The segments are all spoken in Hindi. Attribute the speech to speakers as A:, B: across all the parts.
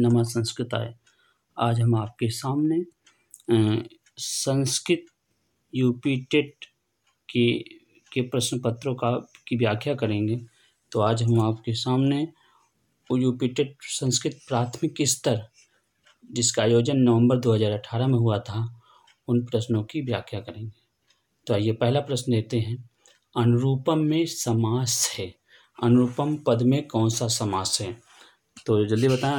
A: नमः आए आज हम आपके सामने संस्कृत यूपी टेट के के प्रश्न पत्रों का की व्याख्या करेंगे तो आज हम आपके सामने यूपी टेट संस्कृत प्राथमिक स्तर जिसका आयोजन नवंबर 2018 में हुआ था उन प्रश्नों की व्याख्या करेंगे तो आइए पहला प्रश्न लेते हैं अनुरूपम में समास है अनुरूपम पद में कौन सा समास है तो जल्दी बताएं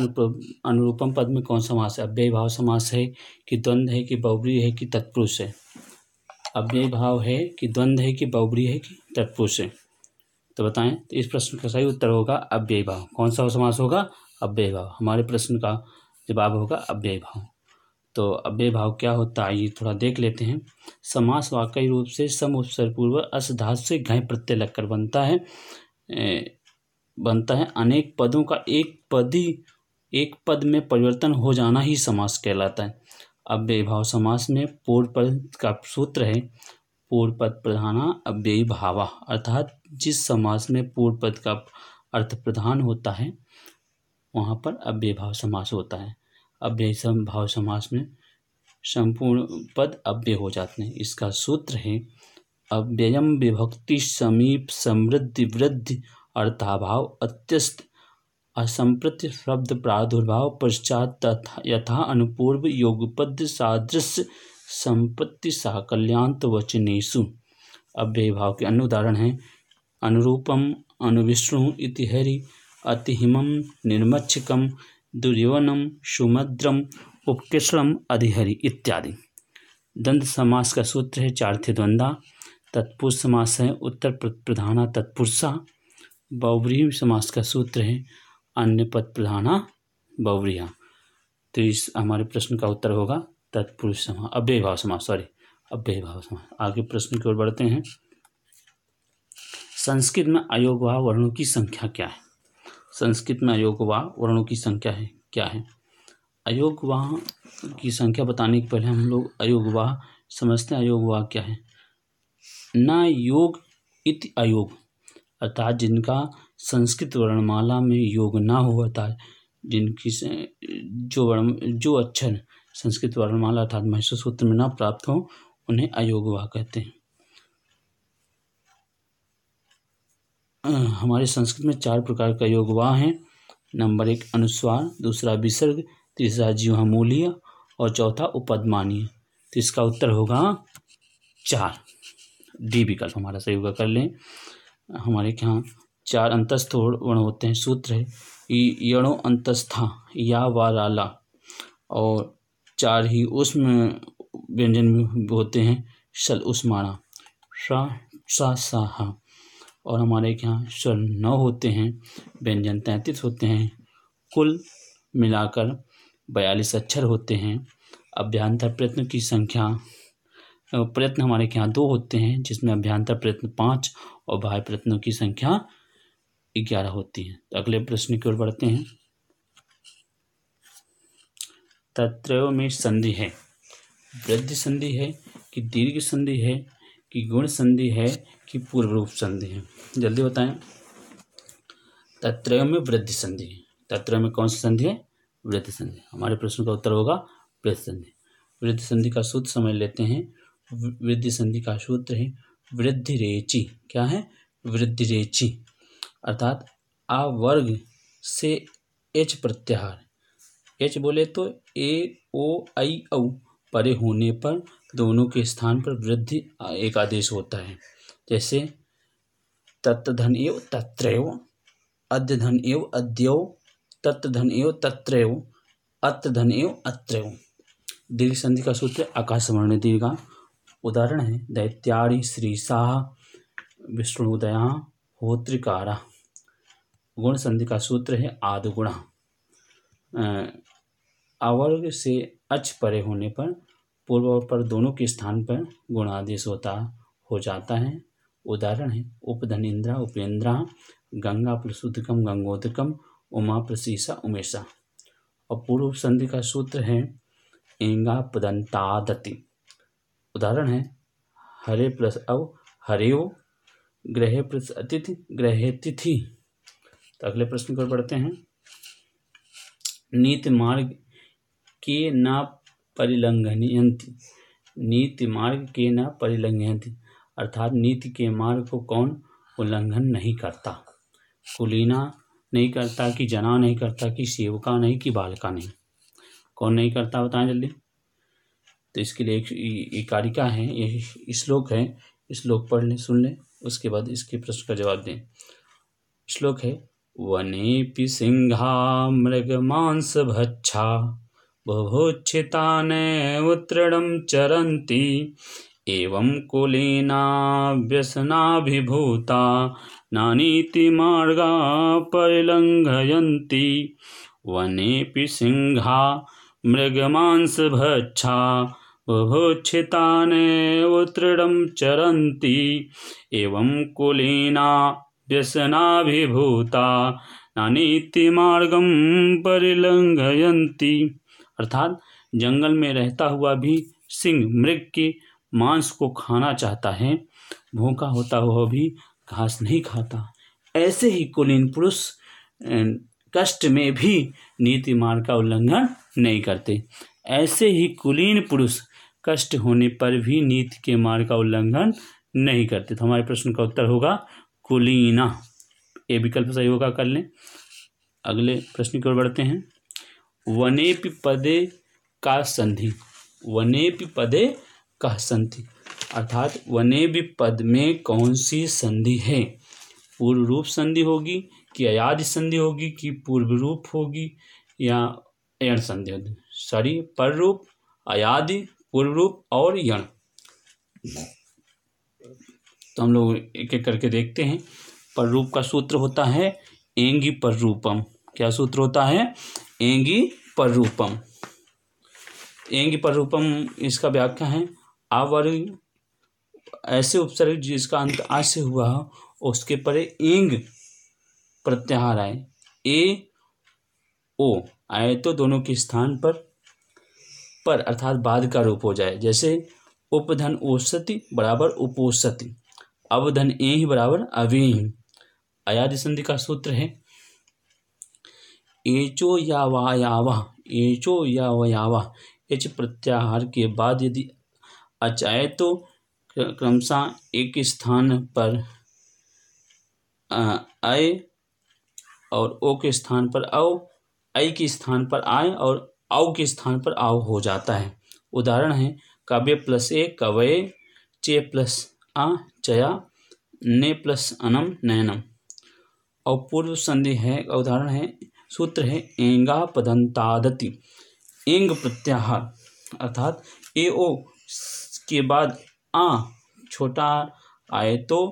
A: अनुरूपम पद में कौन समास है अव्यय भाव समास है कि द्वंद्व है कि बहुबरी है कि तत्पुरुष है अव्यय भाव है कि द्वंद्व है कि बहुबरी है कि तत्पुरुष है तो बताएं तो इस प्रश्न का सही उत्तर होगा अव्यय भाव कौन सा समास होगा अव्यय भाव हमारे प्रश्न का जवाब होगा अव्यय भाव तो अव्यय भाव क्या होता है ये थोड़ा देख लेते हैं समास वाकई रूप से सम उपसर्ग पूर्व अस धातु से घय प्रत्यय लगकर बनता है बनता है अनेक पदों का एक पदी एक पद में परिवर्तन हो जाना ही समास कहलाता है अव्ययी भाव समास में पूर्व पद का सूत्र है पूर्व पद प्रधाना अव्ययी भावा अर्थात जिस समास में पूर्व पद का अर्थ प्रधान होता है वहाँ पर अव्यय भाव समास होता है अव्यय भाव समास में संपूर्ण पद अव्यय हो जाते हैं इसका सूत्र है अव्ययम विभक्ति समीप समृद्धि वृद्धि अर्थाभाव अत्यस्त असंप्रत शब्द प्रादुर्भाव पश्चात तथा यथा अनुपूर्व योगपद सादृश्य संपत्ति साकल्यांत वचनेशु अव्ययभाव के अन्य उदाहरण हैं अनुरूपम अनुविष्णु इतिहरि अतिहिमम निर्मच्छकम दुर्योवनम सुमद्रम उपकेशलम अधिहरि इत्यादि दंत समास का सूत्र है चार्थ थे द्वंदा तत्पुरुष समास है उत्तर प्रधाना तत्पुरुषा बावरी समास का सूत्र है अन्य पद प्रधाना बावरिया तो इस हमारे प्रश्न का उत्तर होगा तत्पुरुष समास अव्यय भाव समास सॉरी अव्यय भाव समास आगे प्रश्न की ओर बढ़ते हैं संस्कृत में अयोग वाह वर्णों की संख्या क्या है संस्कृत में अयोग वाह वर्णों की संख्या है क्या है अयोग वाह की संख्या बताने के पहले हम लोग अयोग वाह समझते हैं अयोग वाह क्या है ना योग इत अयोग अर्थात जिनका संस्कृत वर्णमाला में योग ना हो था जिनकी जो वर्ण जो अक्षर संस्कृत वर्णमाला अर्थात महेश्वर सूत्र में ना प्राप्त हों उन्हें अयोग वाह कहते हैं हमारे संस्कृत में चार प्रकार का योग वाह हैं नंबर एक अनुस्वार दूसरा विसर्ग तीसरा जीवामूल्य और चौथा उपदमानीय तो इसका उत्तर होगा चार डी विकल्प हमारा सही होगा कर लें हमारे यहाँ चार अंतस्थ वर्ण होते हैं सूत्र है यणो अंतस्था या व राला और चार ही उसमें व्यंजन में होते हैं सल उस्माणा सा सा हा और हमारे यहाँ स्वर नौ होते हैं व्यंजन तैंतीस होते हैं कुल मिलाकर बयालीस अक्षर होते हैं अभ्यंतर प्रयत्न की संख्या प्रयत्न हमारे यहाँ दो होते हैं जिसमें अभ्यंतर प्रयत्न पाँच और बाह्य प्रयत्नों की संख्या ग्यारह होती है तो अगले प्रश्न की ओर बढ़ते हैं तत्वों में संधि है वृद्धि संधि है कि दीर्घ संधि है कि गुण संधि है कि पूर्व रूप संधि है जल्दी बताएं तत्वों में वृद्धि संधि है तत्व में कौन सी संधि है वृद्धि संधि हमारे प्रश्न का उत्तर होगा वृद्धि संधि वृद्धि संधि का सूत्र समझ लेते हैं वृद्धि संधि का सूत्र है वृद्धिरेचि क्या है वृद्धि रेचि अर्थात आ वर्ग से एच प्रत्याहार एच बोले तो ए ओ आई औ परे होने पर दोनों के स्थान पर वृद्धि एक आदेश होता है जैसे तत्धन एव तत्रैव अद्य धन एव अद्यव तत्र धन एव तत्रैव अत्र धन एव अत्रैव दीर्घ संधि का सूत्र आकाश वर्ण दीर्घा उदाहरण है दैत्यारी श्री शाह विष्णुदया होत्रिकारा गुण संधि का सूत्र है आदगुणा अवर्ग से अच परे होने पर पूर्व और पर दोनों के स्थान पर गुणादेश होता हो जाता है उदाहरण है उपधन इंद्रा उपेंद्रा गंगा प्रसुद्धकम गंगोदकम उमा प्रसीसा उमेशा और पूर्व संधि का सूत्र है एंगा पदंतादति उदाहरण है हरे प्लस अव हरिओ ग्रह प्लस अतिथि ग्रह तिथि तो अगले प्रश्न की ओर बढ़ते हैं नीति मार्ग के न परिलंघनयंती नीति मार्ग के न परिलंघयंती अर्थात नीति के मार्ग को कौन उल्लंघन नहीं करता कुलीना नहीं करता कि जना नहीं करता कि सेवका नहीं कि बालका नहीं कौन नहीं करता बताएं जल्दी तो इसके लिए एक कारिका है ये श्लोक है श्लोक पढ़ लें सुन लें उसके बाद इसके प्रश्न का जवाब दें श्लोक है वने पी मृग मृगमांस भच्छा बुभुक्षिता नैवृणम चरंती एवं कुलीना व्यसनाभिभूता नानीति मार्गा परिलंघयती वने मृग मृगमांस भच्छा बुभुक्षिताने उत्तृणं चरन्ति एवं कुलीना व्यसनाभिभूता नानीति मार्गम परिलंघयती अर्थात जंगल में रहता हुआ भी सिंह मृग के मांस को खाना चाहता है भूखा होता हुआ भी घास नहीं खाता ऐसे ही कुलीन पुरुष कष्ट में भी नीति मार्ग का उल्लंघन नहीं करते ऐसे ही कुलीन पुरुष कष्ट होने पर भी नीति के मार्ग का उल्लंघन नहीं करते तो हमारे प्रश्न का उत्तर होगा कुलीना ये विकल्प सही होगा कर लें अगले प्रश्न की ओर बढ़ते हैं वनेप पदे का संधि वनेप पदे का संधि अर्थात वनेपि पद में कौन सी संधि है पूर्व रूप संधि होगी कि अयाद संधि होगी कि पूर्व रूप होगी या एण संधि होगी सॉरी पर रूप अयादि पूर्व रूप और यण तो हम लोग एक एक करके देखते हैं पर रूप का सूत्र होता है एंगी पर रूपम क्या सूत्र होता है एंगी पर रूपम एंगी पर रूपम इसका व्याख्या है आवर्ग ऐसे उपसर्ग जिसका अंत आ से हुआ उसके परे एंग प्रत्याहार आए ए ओ आए तो दोनों के स्थान पर पर अर्थात बाद का रूप हो जाए जैसे उपधन औसति बराबर उपोषति अवधन ए ही बराबर अवेह अयाधि संधि का सूत्र है एचो या वायावा एचो या वयावा एच प्रत्याहार के बाद यदि अचाए तो क्रमशः एक स्थान पर अय और ओ के स्थान पर औ आई के स्थान पर आय और आव के स्थान पर आव हो जाता है उदाहरण है काव्य प्लस ए कवय चे प्लस आ चया ने प्लस अनम नयनम और पूर्व संधि है उदाहरण है सूत्र है एंगा पदंतादति एंग प्रत्याहार अर्थात ए ओ के बाद आ छोटा आए तो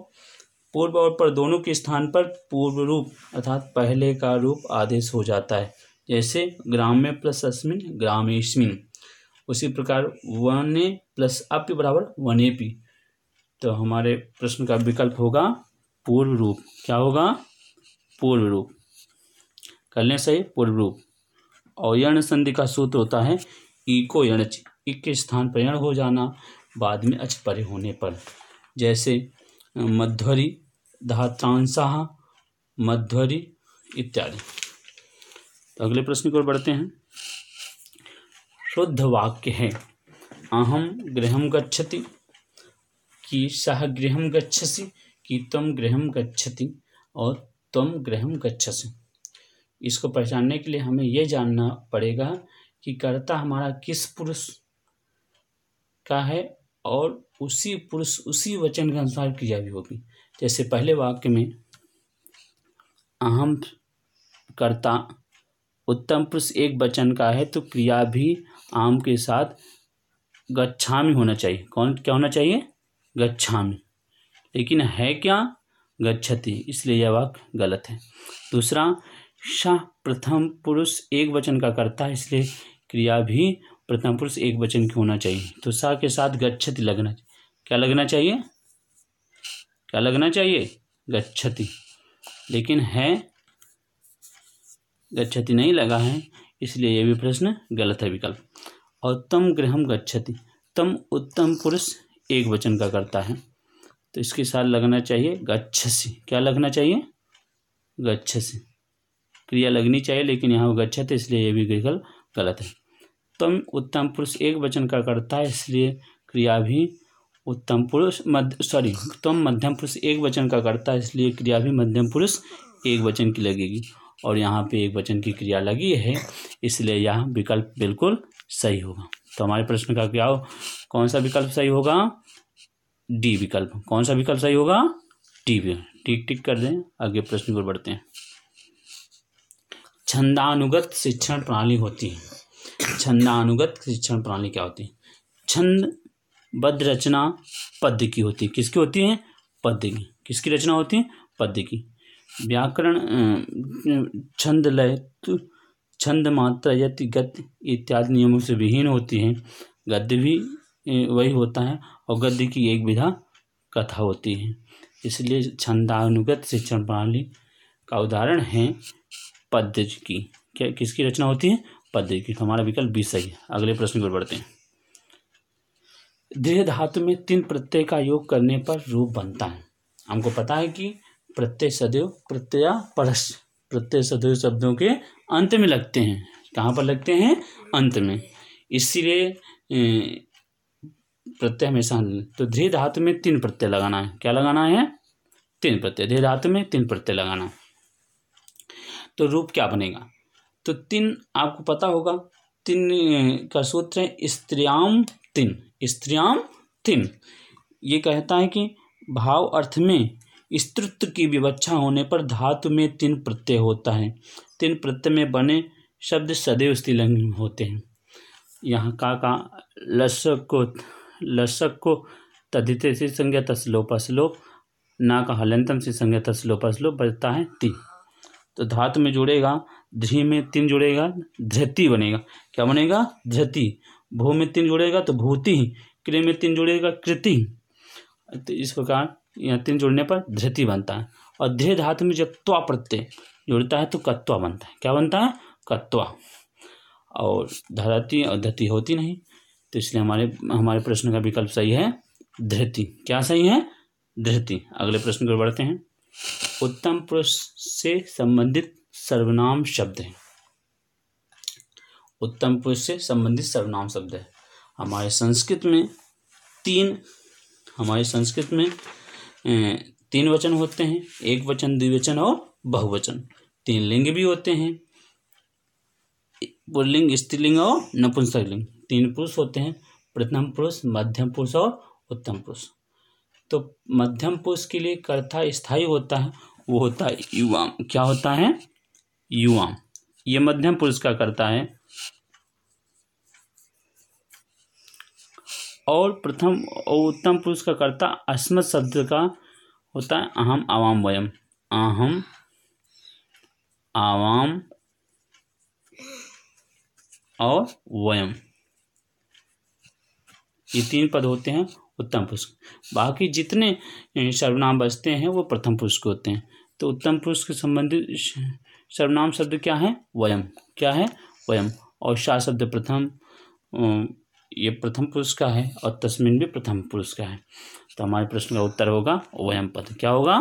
A: पूर्व और पर दोनों के स्थान पर पूर्व रूप अर्थात पहले का रूप आदेश हो जाता है जैसे ग्राम्य प्लस अस्मिन ग्रामेशमिन उसी प्रकार वने प्लस अप बराबर वने पी तो हमारे प्रश्न का विकल्प होगा पूर्व रूप क्या होगा पूर्व रूप कर लें सही पूर्व रूप और यण संधि का सूत्र होता है इको यणच इक के स्थान पर यण हो जाना बाद में अच परे होने पर जैसे मध्वरी धात्रांसाह मध्वरी इत्यादि तो अगले प्रश्न की ओर बढ़ते हैं शुद्ध वाक्य है अहम गृह गच्छति कि सह गृह गच्छसि कि तम गृह गच्छति और तुम गृह गच्छसि इसको पहचानने के लिए हमें यह जानना पड़ेगा कि कर्ता हमारा किस पुरुष का है और उसी पुरुष उसी वचन के अनुसार क्रिया भी होगी जैसे पहले वाक्य में अहम कर्ता उत्तम पुरुष एक वचन का है तो क्रिया भी आम के साथ गच्छामी होना चाहिए कौन क्या होना चाहिए गच्छामी लेकिन है क्या गच्छति इसलिए यह वाक्य गलत है दूसरा शाह प्रथम पुरुष एक वचन का करता है इसलिए क्रिया भी प्रथम पुरुष एक वचन की होना चाहिए तो शाह के साथ गच्छति लगना क्या लगना चाहिए क्या लगना चाहिए गच्छति लेकिन है गच्छति नहीं लगा है इसलिए यह भी प्रश्न गलत है विकल्प और तम गृह गच्छति तम उत्तम पुरुष एक वचन का करता है तो इसके साथ लगना चाहिए गच्छसी क्या लगना चाहिए गच्छसी क्रिया लगनी चाहिए लेकिन यहाँ गच्छत है इसलिए यह भी विकल्प गलत है तम उत्तम पुरुष एक वचन का करता है इसलिए क्रिया भी उत्तम पुरुष मध्य सॉरी तम मध्यम पुरुष एक वचन का करता है इसलिए क्रिया भी मध्यम पुरुष एक वचन की लगेगी और यहाँ पे एक वचन की क्रिया लगी है इसलिए यह विकल्प बिल्कुल सही होगा तो हमारे प्रश्न का क्या हो कौन सा विकल्प सही होगा डी विकल्प कौन सा विकल्प सही होगा टी विकल्प ठीक ठीक कर दें आगे प्रश्न पर बढ़ते हैं छंदानुगत शिक्षण प्रणाली होती है छंदानुगत शिक्षण प्रणाली क्या होती है छंद बद्ध रचना पद्य की होती है किसकी होती है पद्य की किसकी रचना होती है पद्य की व्याकरण छंद लय छंद मात्र यति गद्य इत्यादि नियमों से विहीन होती हैं गद्य भी वही होता है और गद्य की एक विधा कथा होती है इसलिए छंदानुगत शिक्षण प्रणाली का उदाहरण है पद्य की क्या किसकी रचना होती है पद्य की तो हमारा विकल्प बी सही है अगले प्रश्न पर बढ़ते हैं देह धातु में तीन प्रत्यय का योग करने पर रूप बनता है हमको पता है कि प्रत्यय सदैव प्रत्यय परस प्रत्यय सदैव शब्दों के अंत में लगते हैं कहाँ पर लगते हैं अंत में इसलिए प्रत्यय हमेशा तो धीरे धातु में तीन प्रत्यय लगाना है क्या लगाना है तीन प्रत्यय धीरे धातु में तीन प्रत्यय लगाना है तो रूप क्या बनेगा तो तीन आपको पता होगा तीन का सूत्र है स्त्रियाम तीन स्त्रियाम तीन ये कहता है कि भाव अर्थ में स्त्रुत्व की विवक्षा होने पर धातु में तीन प्रत्यय होता है तीन प्रत्यय में बने शब्द सदैव स्त्रीलिंग होते हैं यहाँ का का लसक को लसक को तदित से संज्ञा तस्लोप ना का हलंतम से संज्ञा तस्लोप स्लोप बजता है ती तो धातु में जुड़ेगा ध्री में तीन जुड़ेगा धृति बनेगा क्या बनेगा धृति भू में तीन जुड़ेगा तो भूति क्रिय में तीन जुड़ेगा कृति तो इस प्रकार तीन जुड़ने पर धृति बनता है और धीरे धातु में जब त्वा प्रत्यय जुड़ता है तो कत्वा बनता है क्या बनता है कत्वा और धराती और धति होती नहीं तो इसलिए हमारे हमारे प्रश्न का विकल्प सही है धृति क्या सही है धृति अगले प्रश्न को बढ़ते हैं उत्तम पुरुष से संबंधित सर्वनाम शब्द हैं उत्तम पुरुष से संबंधित सर्वनाम शब्द है हमारे संस्कृत में तीन हमारे संस्कृत में तीन वचन होते हैं एक वचन द्विवचन और बहुवचन तीन लिंग भी होते हैं पुल्लिंग स्त्रीलिंग और नपुंसक लिंग तीन पुरुष होते हैं प्रथम पुरुष मध्यम पुरुष और उत्तम पुरुष तो मध्यम पुरुष के लिए कर्ता स्थायी होता है वो होता है युवाम क्या होता है युवाम ये मध्यम पुरुष का कर्ता है और प्रथम उत्तम पुरुष का कर्ता अस्मत शब्द का होता है अहम आवाम वयम अहम आवाम और वयम ये तीन पद होते हैं उत्तम पुरुष बाकी जितने सर्वनाम बचते हैं वो प्रथम पुरुष के होते हैं तो उत्तम पुरुष के संबंधित सर्वनाम शब्द क्या है वयम क्या है वयम और शाह शब्द प्रथम ये प्रथम पुरुष का है और तस्मिन भी प्रथम पुरुष का है तो हमारे प्रश्न का उत्तर होगा वयम पद क्या होगा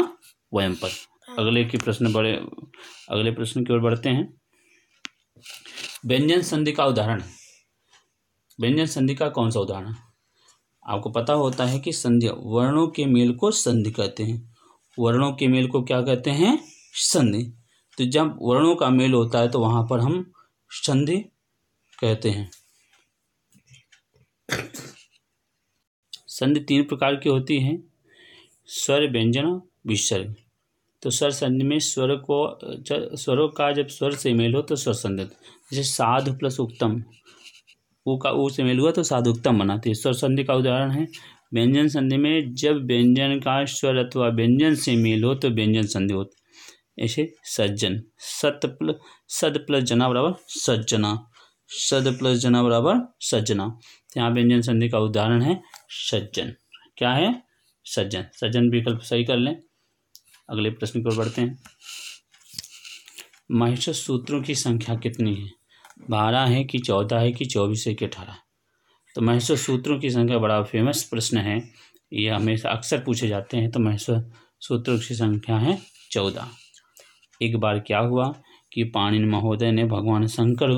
A: वयम पद अगले के प्रश्न बड़े अगले प्रश्न की ओर बढ़ते हैं व्यंजन संधि का उदाहरण व्यंजन संधि का कौन सा उदाहरण आपको पता होता है कि संधि वर्णों के मेल को संधि कहते हैं वर्णों के मेल को क्या कहते हैं संधि तो जब वर्णों का मेल होता है तो वहां पर हम संधि कहते हैं संधि तीन प्रकार की होती हैं स्वर व्यंजन विसर्ग तो स्वर संधि में स्वर को स्वरों का जब स्वर से मेल हो तो स्वर संधि जैसे साधु प्लस उत्तम ऊ का ऊ से मेल हुआ तो साधु उत्तम बनाती है स्वर संधि का उदाहरण है व्यंजन संधि में जब व्यंजन का स्वर अथवा व्यंजन से मेल हो तो व्यंजन संधि होती ऐसे सज्जन सत प्लस सद प्लस जना बराबर सज्जना सद प्लस जना बराबर सज्जना तो यहाँ व्यंजन संधि का उदाहरण है सज्जन क्या है सज्जन सज्जन विकल्प सही कर लें अगले प्रश्न की ओर बढ़ते हैं महेश सूत्रों की संख्या कितनी है बारह है कि चौदह है कि चौबीस है कि अठारह तो महेश्वर सूत्रों की संख्या बड़ा फेमस प्रश्न है ये हमेशा अक्सर पूछे जाते हैं तो महेश्वर सूत्रों की संख्या है चौदह एक बार क्या हुआ कि पाणिन महोदय ने भगवान शंकर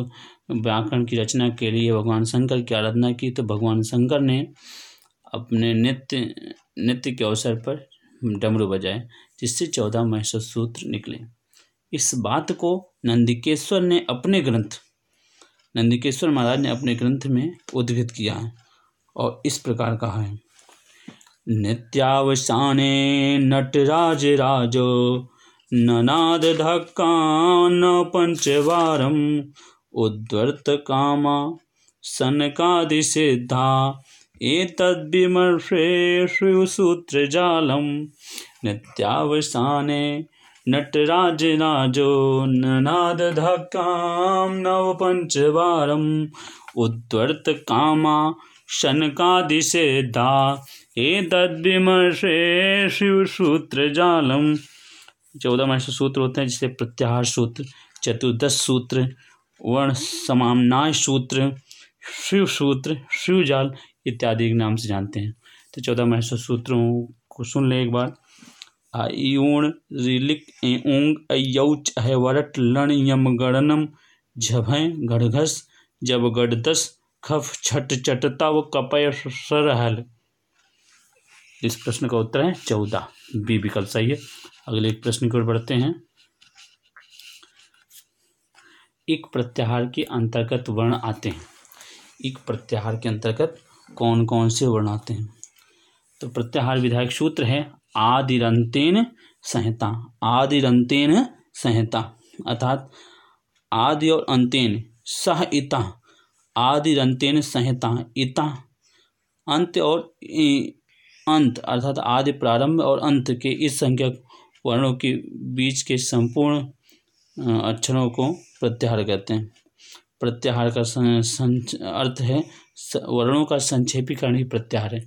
A: व्याकरण की रचना के लिए भगवान शंकर की आराधना की तो भगवान शंकर ने अपने नित्य नित्य के अवसर पर डमरू बजाए जिससे चौदह महेश्वर सूत्र निकले इस बात को नंदिकेश्वर ने अपने ग्रंथ नंदिकेश्वर महाराज ने अपने ग्रंथ में उद्घित किया है और इस प्रकार कहा है नित्यावसाने नटराज राजो ननाद धक्का न पंचवारम उद्वर्त उद्धर्तकामा सनकादिसिद्धा जालम नित्यावसाने से धा नवपञ्चवारम् उद्वर्तकामा शिव सूत्र जालम चौदह महर्ष सूत्र होते हैं जिसे प्रत्याहार सूत्र चतुर्दश सूत्र वर्ण समामनाय सूत्र शिव सूत्र शिव जाल इत्यादि के नाम से जानते हैं तो चौदह महेश्वर सूत्रों को सुन लें एक बार आयूण रिलिक ऊंग है वरट लण यम गणनम झभय गढ़घस जब गढ़दस खफ छट चटता व कपय सरहल इस प्रश्न का उत्तर है चौदह बी विकल्प सही है अगले एक प्रश्न की ओर बढ़ते हैं एक प्रत्याहार के अंतर्गत वर्ण आते हैं एक प्रत्याहार के अंतर्गत कौन कौन से वर्ण आते हैं तो प्रत्याहार विधायक सूत्र है आदिरंतेन संहिता आदिरंतेन संहिता अर्थात आदि और अंतेन सह इता आदिरंतेन संहिता इता अंत और अंत अर्थात आदि प्रारंभ और अंत के इस संख्यक वर्णों के बीच के संपूर्ण अक्षरों को प्रत्याहार कहते हैं प्रत्याहार का अर्थ है वर्णों का संक्षेपीकरण ही प्रत्याहार है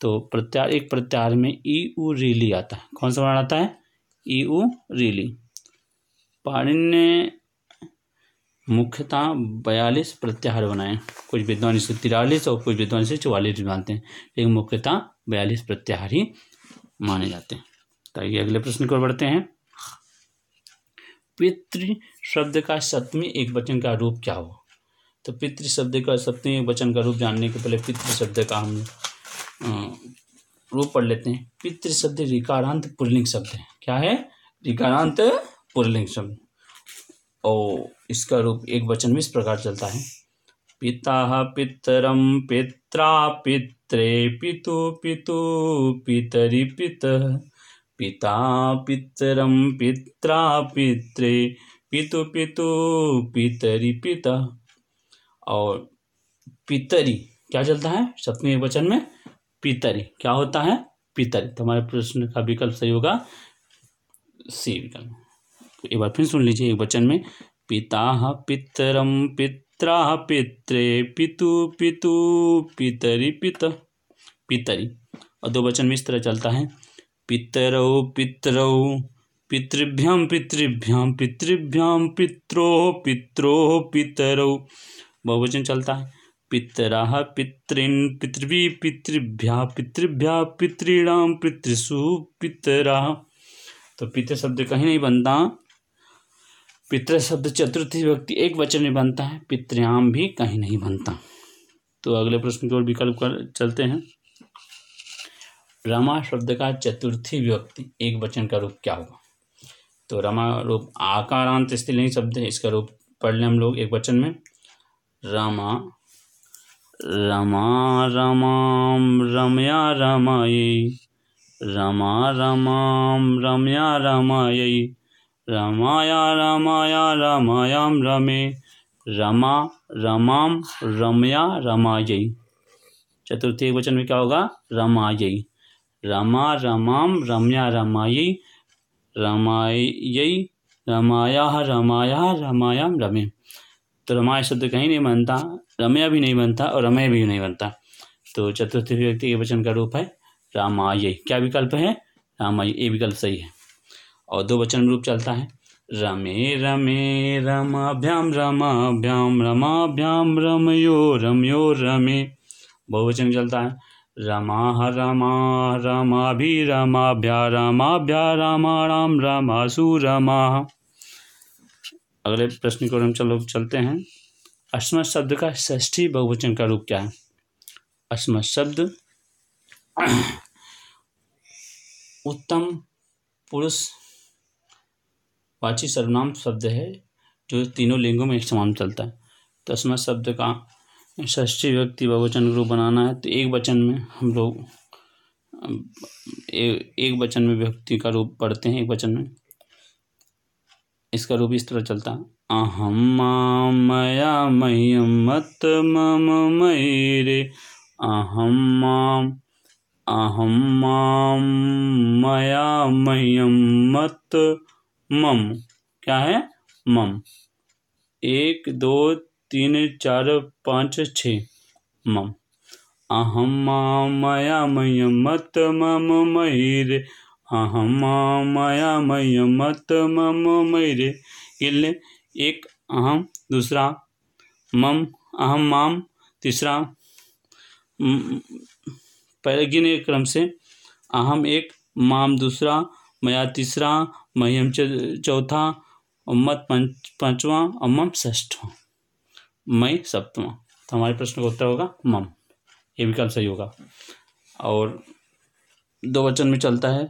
A: तो प्रत्याहार एक प्रत्याहार में ई उ रीली आता है कौन सा वर्ण आता है ई उ रीली पाणिन ने मुख्यतः बयालीस प्रत्याहार बनाए कुछ विद्वान इसे तिरालीस और कुछ विद्वान इसे चौवालीस मानते हैं लेकिन मुख्यतः बयालीस प्रत्याहार ही माने जाते हैं तो ये अगले प्रश्न की ओर बढ़ते हैं पितृ शब्द का सप्तमी एक वचन का रूप क्या हो तो पितृ शब्द का सप्तमी एक वचन का रूप जानने के पहले पितृ शब्द का हम रूप पढ़ लेते हैं पितृ शब्द रिकारांत पुलिंग शब्द है क्या है रिकारांत पुलिंग शब्द और इसका रूप एक वचन में इस प्रकार चलता है पिता पितरम पित्रा पित्रे पितु पितु पितरी पिता पिता पितरम पित्रा पित्रे पितु पितु पितरी पिता और पितरी क्या चलता है सप्तमी वचन में पितरी क्या होता है पितरी तो हमारे प्रश्न का विकल्प सही होगा सी विकल्प एक बार फिर सुन लीजिए एक वचन में पिता पितरम पित्रा पित्रे पितु पितु पितरी पिता पितरी और दो वचन में इस तरह चलता है पितरौ पितरौ पितृभ्याम पितृभ्याम पितृभ्याम पित्रो पित्रो पितरौ बहुवचन चलता है पितरा पितृन पितृवी पितृभ्या पितृभ्या पितृणाम पितृसु पितरा तो पितृ शब्द कहीं नहीं बनता पितृ शब्द चतुर्थी व्यक्ति एक वचन में बनता है पितृयाम भी कहीं नहीं बनता तो अगले प्रश्न की ओर विकल्प कर चलते हैं रमा शब्द का चतुर्थी विभक्ति एक वचन का रूप क्या होगा तो रमा रूप आकारांत स्त्रीलिंग शब्द है इसका रूप पढ़ लें हम लोग एक वचन में रमा रमा रमाम रमया रमाई रमा रमाम रमया रमाई रमाया रमाया रमायाम रमे रमा रमाम रमया रमायई चतुर्थी एक वचन में क्या होगा रमायई रमा रमाम रम्या रमायी रमायई रमाया रमाया रमायाम रमे तो रमाय शब्द कहीं नहीं बनता रमया भी नहीं बनता और रमय भी नहीं बनता तो चतुर्थ व्यक्ति के वचन का रूप है रामाय क्या विकल्प है रामाय ये विकल्प सही है और दो वचन रूप चलता है रमे रमे रमाभ्याम रमाभ्याम रमाभ्याम रमयो रमयो रमे बहुवचन चलता है रमा रमा रमा रमा भी भ्या रमाः भ्या रामाभ्या राम रामासु रमाः अगले प्रश्न की ओर हम चलो चलते हैं अस्म शब्द का षष्ठी बहुवचन का रूप क्या है अस्म शब्द उत्तम पुरुष वाची सर्वनाम शब्द है जो तीनों लिंगों में एक समान चलता है तो अस्म शब्द का षष्ठी व्यक्ति बहुवचन रूप बनाना है तो एक वचन में हम लोग एक वचन में व्यक्ति का रूप पढ़ते हैं एक वचन में इसका रूप इस तरह चलता अहम मया मह्यम मत मम मयरे अहम माम अहम माम मया मह्यम मत मम क्या है मम एक दो तीन चार पाँच छ मम अहम माया मय मत मम मयिरे अहम माया मय मत मम मयिरे गिल्ले एक अहम दूसरा मम अहम माम तीसरा पहले गिने क्रम से अहम एक माम दूसरा मया तीसरा मह्यम चौथा मत पाँचवा अमम ष्ठवा मई सप्तमा तो हमारे प्रश्न का उत्तर होगा मम ये विकल्प सही होगा और दो वचन में चलता है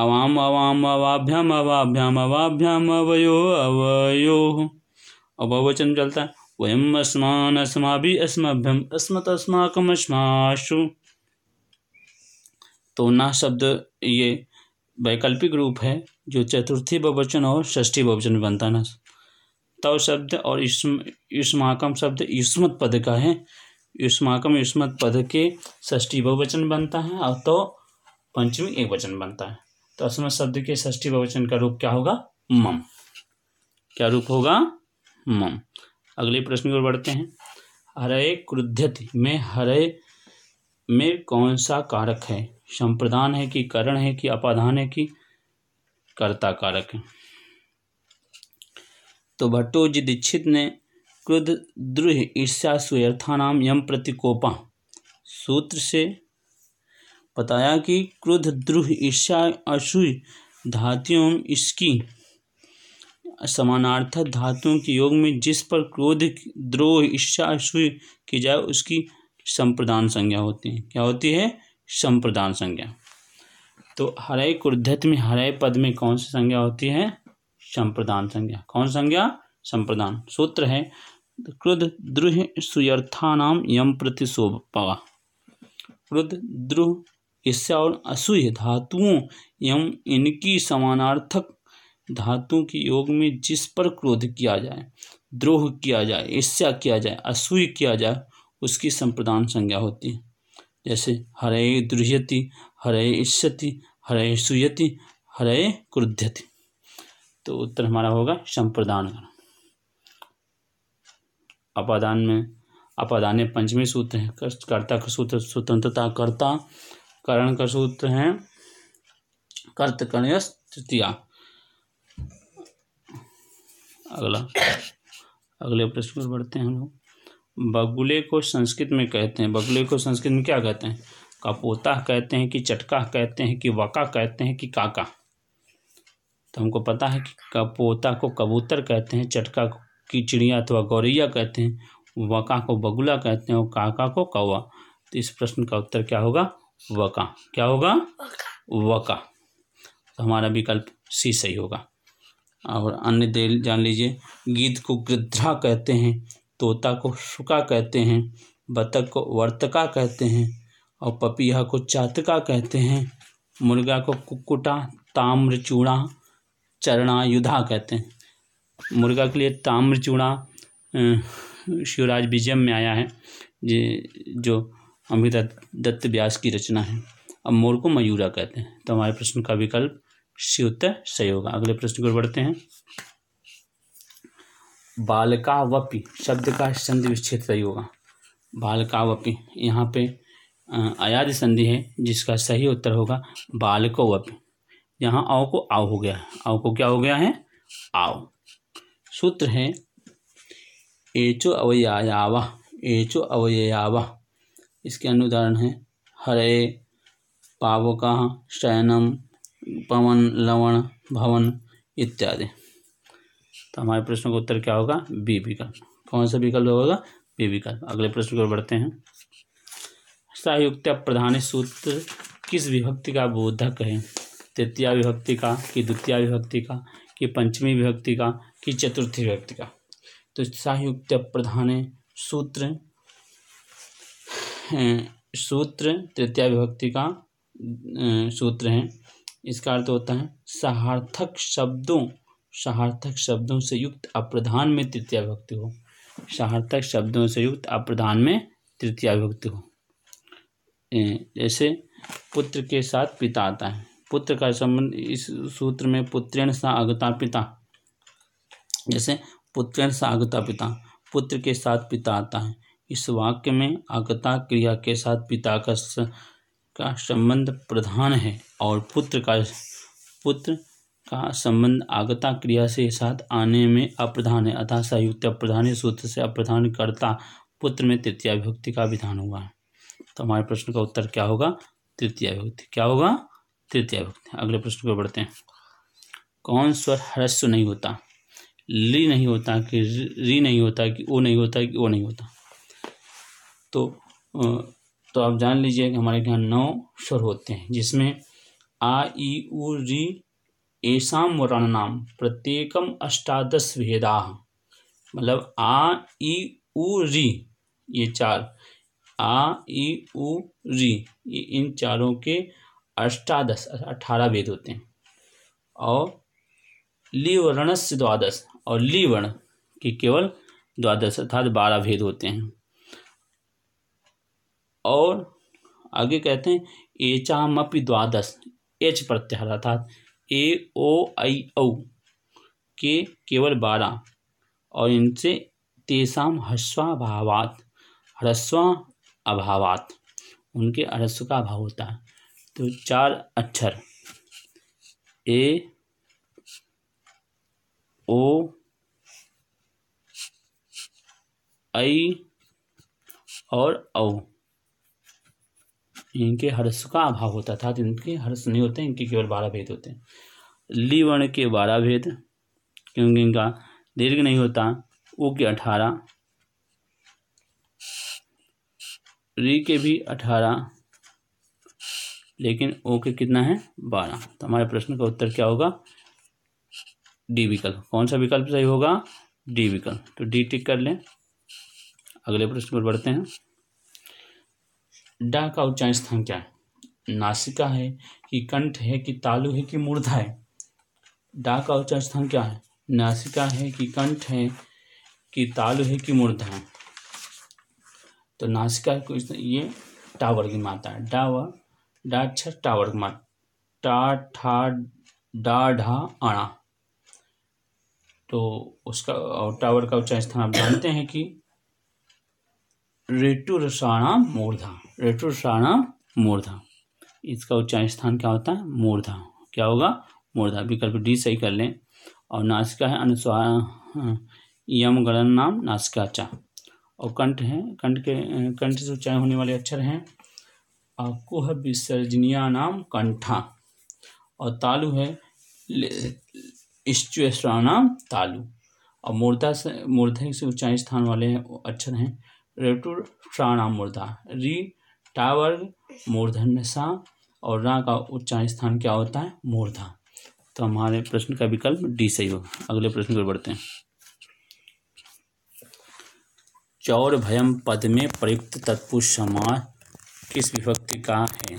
A: अवाम अवाम अवाभ्याम अवाभ्याम अवाभ्याम अवयो अवयो और बहुवचन में चलता है वयम अस्मान अस्माभि अस्मभ्यम अस्मत अस्माकम अस्माशु तो ना शब्द ये वैकल्पिक रूप है जो चतुर्थी बहुवचन और षष्ठी बहुवचन में बनता है ना तव शब्द और युष्माकम शब्द युष्मत पद का है युष्माकम युष्मत पद के षष्ठी बहुवचन बनता है और तो पंचमी एक वचन बनता है तो असमत शब्द के षष्ठी बहुवचन का रूप क्या होगा मम क्या रूप होगा मम अगले प्रश्न की ओर बढ़ते हैं हरय क्रुद्धति में हरय में कौन सा कारक है संप्रदान है कि करण है कि अपाधान है कि कर्ता कारक है तो भट्टोजी दीक्षित ने क्रुद द्रुह ईर्ष्या नाम यम प्रतिकोपा सूत्र से बताया कि क्रुद द्रुह ईर्ष्या अशु धातुओं इसकी समानार्थक धातुओं के योग में जिस पर क्रोध द्रोह ईर्ष्या अशु की जाए उसकी संप्रदान संज्ञा होती है क्या होती है संप्रदान संज्ञा तो हरय क्रुद्धत में हरय पद में कौन सी संज्ञा होती है संप्रदान संज्ञा कौन संज्ञा संप्रदान सूत्र है क्रुद्ध द्रुह सुयर्थानाम यम प्रतिशोभा क्रुद्ध द्रुह ईर्ष्या और असूय धातुओं यम इनकी समानार्थक धातु के योग में जिस पर क्रोध किया जाए द्रोह किया जाए ईर्ष्या किया जाए असूय किया जाए उसकी संप्रदान संज्ञा होती है जैसे हरे द्रुहयति हरे ईर्ष्यति हरे सुयति हरे क्रुध्यति तो उत्तर हमारा होगा संप्रदान गण अपादान में अपादान में पंचमी सूत्र है कर्ता का सूत्र स्वतंत्रता कर्ता करण का सूत्र है कर्ण तृतीया अगला अगले प्रश्न पर बढ़ते हैं हम लोग बगुले को संस्कृत में कहते हैं बगुले को संस्कृत में क्या कहते हैं कपोता कहते हैं कि चटका कहते हैं कि वका कहते हैं कि काका तो हमको पता है कि पोता को कबूतर कहते हैं चटका की चिड़िया अथवा गौरैया कहते हैं वका को बगुला कहते हैं और काका को कौवा तो इस प्रश्न का उत्तर क्या होगा वका क्या होगा वका तो हमारा विकल्प सी सही होगा और अन्य दे जान लीजिए गीत को गृध्रा कहते हैं तोता को शुका कहते हैं बतख को वर्तका कहते हैं और पपीहा को चातका कहते हैं मुर्गा को ताम्र ताम्रचूड़ा चरणायुधा कहते हैं मुर्गा के लिए ताम्रचूड़ा शिवराज विजयम में आया है जे जो अमृता दत्त व्यास की रचना है अब मोर को मयूरा कहते हैं तो हमारे प्रश्न का विकल्प सी उत्तर सही होगा अगले प्रश्न की ओर बढ़ते हैं बालका वपी शब्द का संधि विच्छेद सही होगा बालका वपी यहाँ पे अयाद संधि है जिसका सही उत्तर होगा बालको वपी यहाँ आओ को आओ हो गया है आओ को क्या हो गया है आओ सूत्र है एचो अवयावा एचो अवयावा इसके अन्य उदाहरण हैं हरे पावका शयनम पवन लवण भवन इत्यादि तो हमारे प्रश्न का उत्तर क्या होगा बी विकल्प कौन सा विकल्प होगा बी विकल्प अगले प्रश्न की ओर बढ़ते हैं सहयुक्त प्रधान सूत्र किस विभक्ति का बोधक है तृतीय विभक्ति का कि द्वितीय विभक्ति का कि पंचमी विभक्ति का कि चतुर्थी विभक्ति का तो सायुक्त प्रधान सूत्र सूत्र तृतीय विभक्ति का सूत्र है इसका अर्थ होता है सहार्थक शब्दों सहार्थक शब्दों से युक्त अप्रधान में तृतीय विभक्ति हो सहार्थक शब्दों से युक्त अप्रधान में तृतीय विभक्ति हो जैसे पुत्र के साथ पिता आता है पुत्र का संबंध इस सूत्र में पुत्रेण सा आगता पिता जैसे पुत्रेण सा आगता पिता पुत्र के साथ पिता आता है इस वाक्य में आगता क्रिया के साथ पिता का स, का संबंध प्रधान है और पुत्र का पुत्र का संबंध आगता क्रिया से साथ आने में अप्रधान है अतः संयुक्त अप्रधान सूत्र से अप्रधान करता पुत्र में तृतीय विभक्ति का विधान हुआ है तो हमारे प्रश्न का उत्तर क्या होगा तृतीय विभक्ति क्या होगा तृतीय विभक्ति अगले प्रश्न पे बढ़ते हैं कौन स्वर ह्रस्व नहीं होता ली नहीं होता कि री नहीं होता कि ओ नहीं होता कि ओ नहीं होता तो तो आप जान लीजिए कि हमारे यहाँ नौ स्वर होते हैं जिसमें आ ई उ री एसाम नाम प्रत्येकम अष्टादश भेदा मतलब आ ई उ री ये चार आ ई उ री ये इन चारों के अष्टादश अठारह वेद होते हैं और लिवर्ण से द्वादश और लिवर्ण के केवल द्वादश अर्थात बारह भेद होते हैं और आगे कहते हैं एचामपि द्वादश एच प्रत्याहार अर्थात ए ओ आई औ के केवल बारह और इनसे तेसाम हस्वाभावात ह्रस्वा अभावात उनके अरस्व का अभाव होता है तो चार अक्षर ए ओ आई और औ इनके हर्ष का अभाव होता था इनके हर्ष नहीं होते इनके केवल बारह भेद होते हैं ली वर्ण के बारह भेद क्योंकि इनका दीर्घ नहीं होता ओ के अठारह री के भी अठारह लेकिन ओके कितना है बारह तो हमारे प्रश्न का उत्तर क्या होगा डी विकल्प कौन सा विकल्प सही होगा डी विकल्प तो डी टिक कर लें अगले प्रश्न पर बढ़ते हैं डा का उच्चांश स्थान क्या है नासिका है कि कंठ है कि तालु है कि मूर्धा है डा का उच्चांश स्थान क्या है नासिका है कि कंठ है कि तालु है कि मूर्धा है तो नासिका को ये टावर की माता है डावर टा ठा टाठा डाढ़ा आणा तो उसका और टावर का ऊंचाई स्थान आप जानते हैं कि रेटू रसाणा मूर्धा रेटू रसाणा मूर्धा इसका ऊंचाई स्थान क्या होता है मूर्धा क्या होगा मूर्धा विकल्प डी सही कर लें और नासिका है अनुस्वार हाँ, यम गणन नाम नासिकाचा और कंठ है कंठ के कंठ से ऊंचाई होने वाले अक्षर हैं आको है विसर्जनिया नाम कंठा और तालु है नाम तालु और मूर्धा से मूर्धा से ऊंचाई स्थान वाले अक्षर हैं रेटुर प्राणाम मुर्दा री टावर मूर्धन सा और रा का ऊंचाई स्थान क्या होता है मूर्धा तो हमारे प्रश्न का विकल्प डी सही हो अगले प्रश्न पर बढ़ते हैं चौर भयम पद में प्रयुक्त तत्पुरुष समास किस विभक्ति का है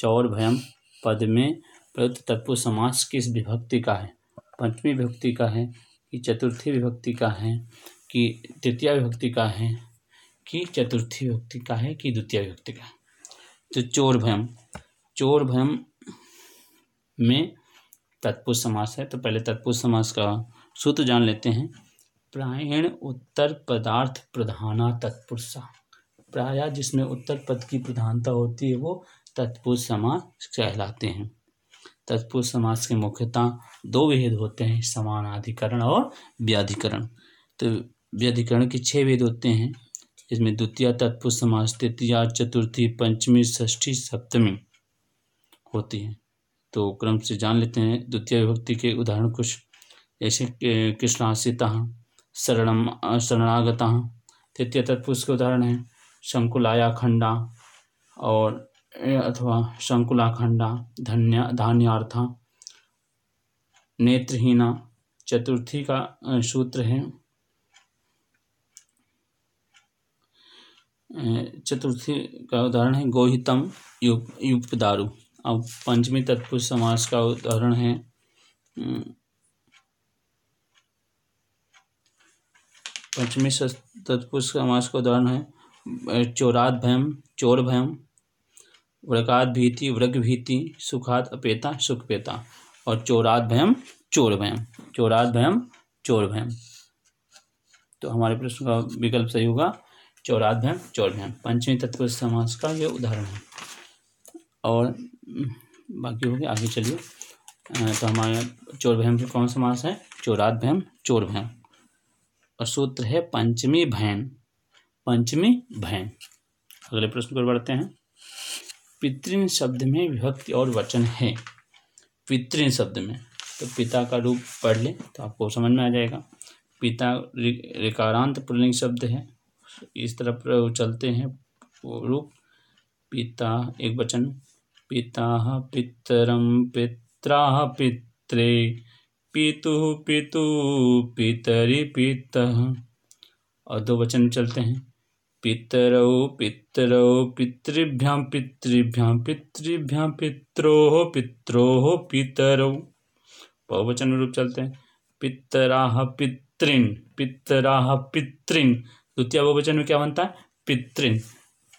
A: चौर भयम पद में प्रयुक्त तत्पु समास किस विभक्ति का है पंचमी विभक्ति का है कि चतुर्थी विभक्ति का है कि तृतीय विभक्ति का है कि चतुर्थी विभक्ति का है कि द्वितीय विभक्ति का है तो चोर भयम चोर भयम में तत्पुर समास है तो पहले तत्पुर समास का सूत्र जान लेते हैं प्रायण उत्तर पदार्थ प्रधाना तत्पुरुषा प्रायः जिसमें उत्तर पद की प्रधानता होती है वो तत्पुरुष समास कहलाते हैं तत्पुरुष समास के मुख्यतः दो भेद होते हैं समानाधिकरण और व्याधिकरण तो व्याधिकरण के छः भेद होते हैं इसमें द्वितीय तत्पुरुष समास तृतीया चतुर्थी पंचमी षष्ठी सप्तमी होती है तो क्रम से जान लेते हैं द्वितीय विभक्ति के उदाहरण कुछ जैसे कृष्णाश्रिता शरण शरणागता तृतीय तत्पुरुष के उदाहरण है शंकुलाया खंडा और अथवा संकुला खंडा धन्य धान्यार्था नेत्रहीना चतुर्थी का सूत्र है चतुर्थी का उदाहरण है गोहितम युग युग दारू अब पंचमी तत्पुरुष समास का उदाहरण है पंचमी तत्पुरुष समास का उदाहरण है चोराद भयम चोर भयम व्रकात भीति व्रग भीति सुखाद अपेता सुख पेता और चोराद भयम चोर भयम चोराद भयम चोर भयम तो हमारे प्रश्न का विकल्प सही होगा चौराध भयम चोर भयम पंचमी तत्व समास का ये उदाहरण है और हम्म, बाकी हो गया आगे चलिए तो हमारे चोर भयम कौन समास है चोरात भयम चोर भयम और सूत्र है पंचमी भयन पंचमी भयन अगले प्रश्न पर बढ़ते हैं पितृन शब्द में विभक्ति और वचन है पितृन शब्द में तो पिता का रूप पढ़ लें तो आपको समझ में आ जाएगा पिता रिकारांत पुलिंग शब्द है इस तरह चलते हैं रूप पिता एक वचन पिता पितरम पित्रा पित्रे पितु पितु पितरि पिता और दो वचन चलते हैं पितरौ पितरौ पितृभ्यां पितृभ्यां पितृभ्यां पित्रोः पित्रोः पितरौ बहुवचन में रूप चलते हैं पितराह पितृन पितराह पितृन द्वितीय बहुवचन में क्या बनता है पितृन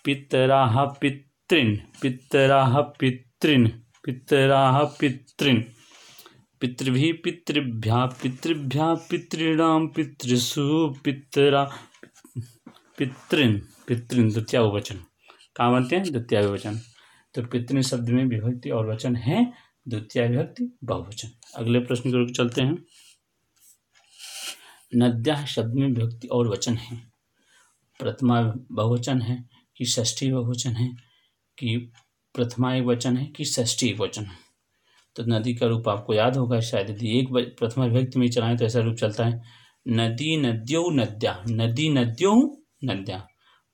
A: पितराह पितृन पितराह पितृन पितराह पितृन पितृभि पितृभ्या पितृभ्या पितृण पितृसु पितरा पितृन पितृन द्वितीय वचन कहाँ बनते हैं द्वितीय वचन तो पितृन शब्द में विभक्ति और वचन है द्वितीय विभक्ति बहुवचन अगले प्रश्न की ओर चलते हैं नद्या शब्द में विभक्ति और वचन है प्रथमा बहुवचन है कि षष्ठी बहुवचन है कि प्रथमा एक वचन है कि षष्ठी एक वचन है तो नदी का रूप आपको याद होगा शायद यदि एक प्रथमा विभक्ति में चलाएं तो ऐसा रूप चलता है नदी नद्यो नद्या नदी नद्यो नद्या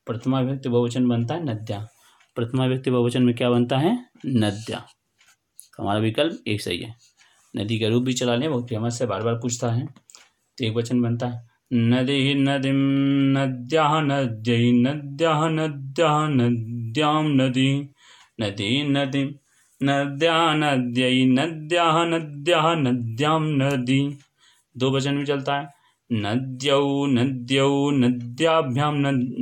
A: प्रथमा व्यक्ति बहुवचन बनता है नद्या प्रथमा व्यक्ति बहुवचन में क्या बनता है नद्या तो हमारा विकल्प एक सही है नदी का रूप भी चला लें बहुत फेमस है बार बार पूछता है तो एक वचन बनता है नदी नदी नद्या नद्य नद्या नद्या नद्याम नदी नदी नदी नद्या नद्य नद्या नद्या नद्याम नदी दो वचन में चलता है नद्यौ नद्यौ नद्याभ्यां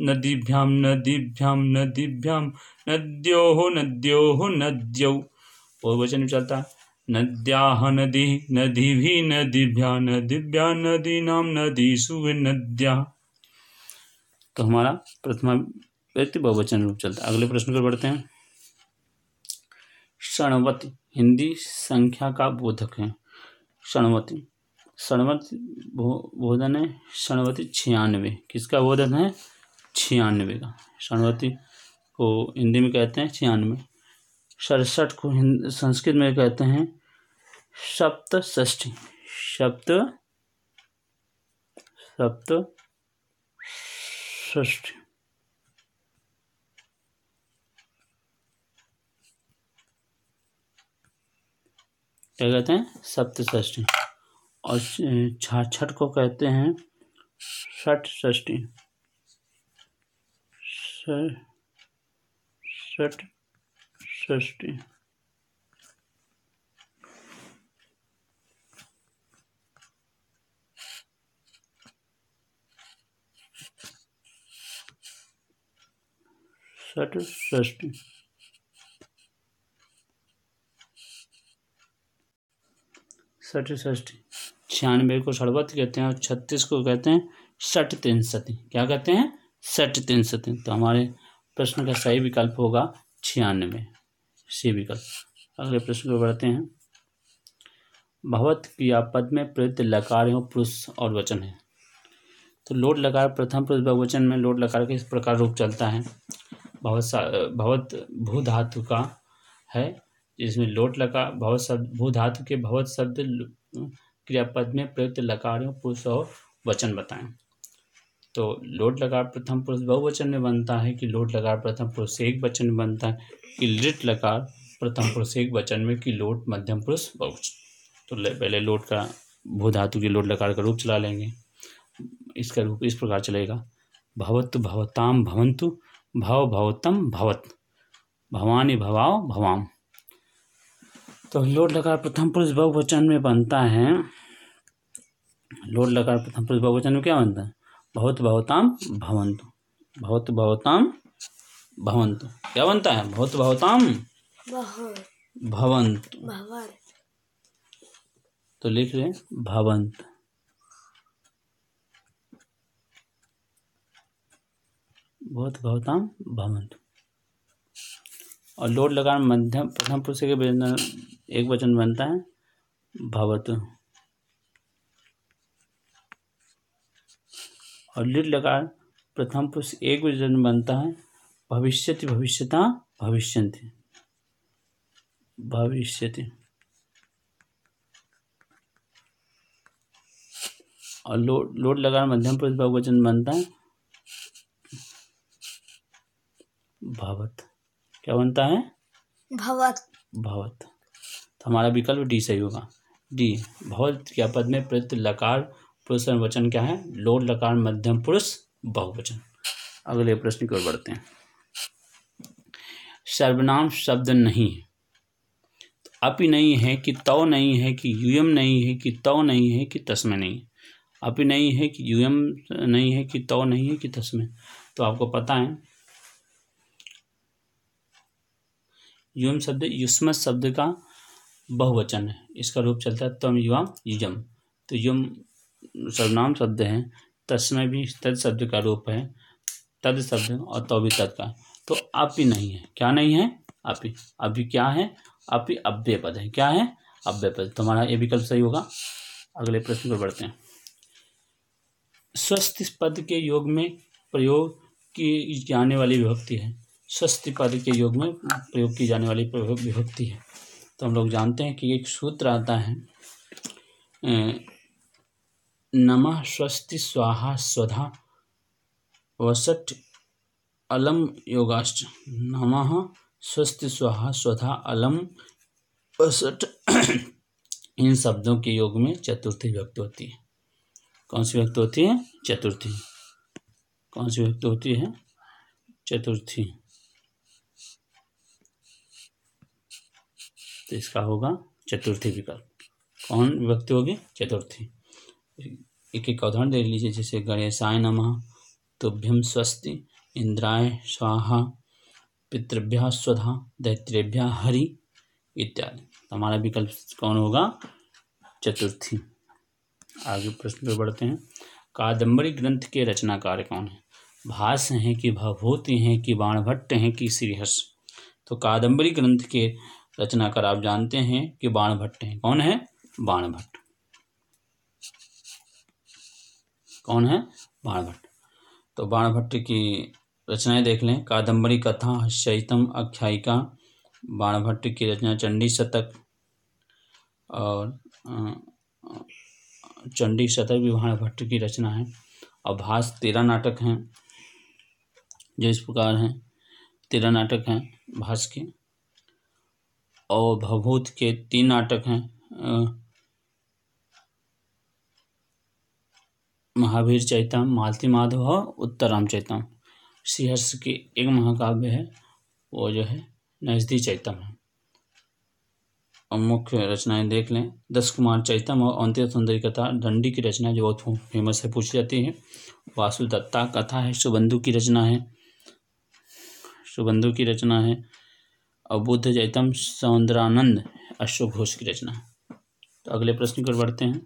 A: नदीभ्यां नदीभ्यां नदीभ्यां नद्योः नद्योः नद्यौ बहुवचन में चलता नद्याः नदी नदीभिः नदीभ्या नदीभ्या नदीनां नदीषु नद्या तो हमारा प्रथमा व्यक्ति बहुवचन रूप चलता है अगले प्रश्न पर बढ़ते हैं शरणवती हिंदी संख्या का बोधक है क्षणवती सणवत भोजन है सणवती छियानवे किसका बोधन है छियानवे का सणवती को हिंदी में कहते हैं छियानवे सड़सठ को संस्कृत में कहते हैं सप्त सप्त सप्त क्या कहते हैं सप्तष्ठी और छाछठ को कहते हैं सठ षष्ठी सठ षष्ठी सठ षष्ठी छठ षष्ठी छियानवे को सड़वत कहते हैं और छत्तीस को कहते हैं सठ सती क्या कहते हैं सठ सती तो हमारे प्रश्न का सही विकल्प होगा छियानवे सी विकल्प अगले प्रश्न को बढ़ते हैं भगवत क्रियापद में प्रयुक्त लकार एवं पुरुष और वचन है तो लोट लकार प्रथम पुरुष बहुवचन में लोट लकार के इस प्रकार रूप चलता है भगवत भवत भू धातु का है जिसमें लोट लकार भवत शब्द भू धातु के भवत शब्द क्रियापद में प्रयुक्त लकारियों पुरुष और वचन बताएं तो लोट लकार प्रथम पुरुष बहुवचन में बनता है कि लोट लकार प्रथम पुरुष एक वचन में बनता है कि लिट लकार प्रथम पुरुष एक वचन में कि लोट मध्यम पुरुष बहुवचन तो पहले लोट का भू धातु के लोट लकार का रूप चला लेंगे इसका रूप इस प्रकार चलेगा भवत भवताम भवंतु भव भवतम भवत भवानी भवाओ भवाम तो लोट लकार प्रथम पुरुष बहुवचन में बनता है लोड लकार प्रथम पुरुष बहुवचन में क्या बनता है बहुत बहुताम भवंतु बहुत बहुताम भवंतु क्या बनता है बहुत बहुताम भवंतु तो लिख रहे भवंत बहुत भवताम भवंत और लोड लगान मध्यम प्रथम पुरुष के एक वचन बनता है भवतु और लिट लकार प्रथम पुरुष एक वजन बनता है भविष्य भविष्यता भविष्यंति भविष्य और लोड लोड लगा मध्यम पुरुष बहुवचन बनता है भवत क्या बनता है भवत भवत तो हमारा विकल्प डी सही होगा डी भवत क्या पद में प्रत लकार पुरुष वचन क्या है लोड लकार मध्यम पुरुष बहुवचन अगले प्रश्न की ओर बढ़ते हैं सर्वनाम शब्द नहीं है तो अपि नहीं है कि तव नहीं है कि यूएम नहीं है कि तव नहीं है कि तस्में नहीं है अपि नहीं है कि यूएम नहीं है कि तव नहीं है कि तस्में तो आपको पता है युम शब्द युष्म शब्द का बहुवचन है इसका रूप चलता है तम युवा युजम तो युम सर्वनाम शब्द हैं तस्मय भी तद शब्द का रूप है तद शब्द और तो भी तद का तो अपि नहीं है क्या नहीं है अपि अभी क्या है अपि अव्य पद है क्या है अव्य पद तुम्हारा ये विकल्प सही होगा अगले प्रश्न पर बढ़ते हैं स्वस्थ पद के योग में प्रयोग की जाने वाली विभक्ति है स्वस्थ पद के योग में प्रयोग की जाने वाली विभक्ति है तो हम लोग जानते हैं कि एक सूत्र आता है नमः स्वस्ति स्वाहा स्वधा वसठ अलम योगाष्ट नमः स्वस्ति स्वाहा स्वधा अलम वसठ इन शब्दों के योग में चतुर्थी व्यक्त होती है कौन सी व्यक्त होती है चतुर्थी कौन सी व्यक्त होती है चतुर्थी तो इसका होगा चतुर्थी विकल्प कौन व्यक्ति होगी चतुर्थी एक एक उदाहरण दे लीजिए जैसे गणेशाय नम तुभ्यम स्वस्ति इंद्राय स्वाहा पितृभ्या स्वधा दैत्रेभ्य हरि इत्यादि तो हमारा विकल्प कौन होगा चतुर्थी आगे प्रश्न पर बढ़ते हैं कादम्बरी ग्रंथ के रचनाकार कौन है भास हैं कि भवभूति हैं कि बाणभट्ट हैं कि श्रीहर्ष तो कादम्बरी ग्रंथ के रचनाकार आप जानते हैं कि बाणभट्ट हैं कौन है बाणभट्ट कौन है बाणभट्ट तो बाणभट्ट की रचनाएं देख लें कादम्बरी कथा हस्यतम आख्यायिका बाणभट्ट की रचना चंडी शतक और चंडी शतक भी बाणभट्ट की रचना है और भाष तेरह नाटक हैं जो इस प्रकार हैं तेरह नाटक हैं भाष के और भभूत के तीन नाटक हैं महावीर चैतम मालती माधव राम चैतम श्री के एक महाकाव्य है वो जो है नजदी चैतम है और मुख्य रचनाएं देख लें दस कुमार चैतम और अंत्य सुंदरी कथा दंडी की रचना जो बहुत फेमस है पूछी जाती है वासुदत्ता कथा है सुबंधु की रचना है सुबंधु की रचना है और बुद्ध चैतम सौंदरानंद अशोक घोष की रचना तो अगले प्रश्न की ओर बढ़ते हैं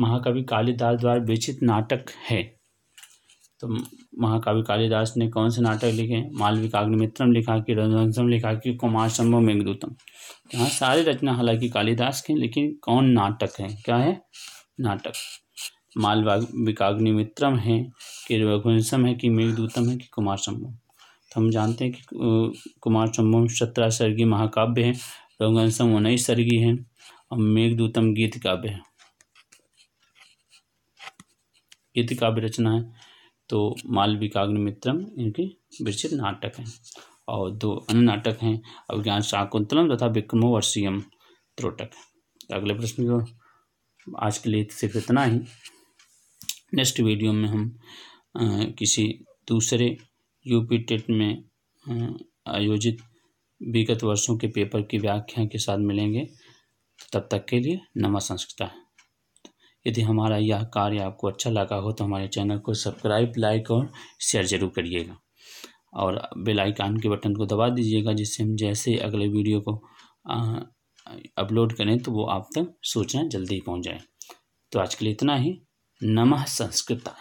A: महाकवि कालिदास द्वारा विचित नाटक है तो महाकवि कालिदास ने कौन से नाटक लिखे मालविक अग्निमित्रम लिखा कि रघुवंशम लिखा कि कुमार शंभ मेघदूतम तो यहाँ सारी रचना हालांकि कालिदास के लेकिन कौन नाटक है क्या है नाटक मालविकाग्निमित्रम है कि रघुवंशम है कि मेघदूतम है कि कुमार शंभ तो हम जानते हैं कि कुमार शंभ सत्रह स्वर्गीय महाकाव्य है रघुवंशम उन्नीस स्वर्गीय है और मेघदूतम गीत काव्य है यदि काव्य रचना है तो मालविकाग्नि मित्रम इनके विचित नाटक हैं और दो अन्य नाटक हैं अभिज्ञान शाकुंतलम तथा विक्रमो वर्षीयम त्रोटक तो अगले प्रश्न को आज के लिए सिर्फ इतना ही नेक्स्ट वीडियो में हम आ, किसी दूसरे यूपी टेट में आयोजित विगत वर्षों के पेपर की व्याख्या के साथ मिलेंगे तब तक के लिए नमः संस्कृता यदि हमारा यह कार्य आपको अच्छा लगा हो तो हमारे चैनल को सब्सक्राइब लाइक और शेयर ज़रूर करिएगा और बेल आइकन के बटन को दबा दीजिएगा जिससे हम जैसे अगले वीडियो को अपलोड करें तो वो आप तक सूचना जल्दी पहुंच जाए तो आज के लिए इतना ही नमः संस्कृता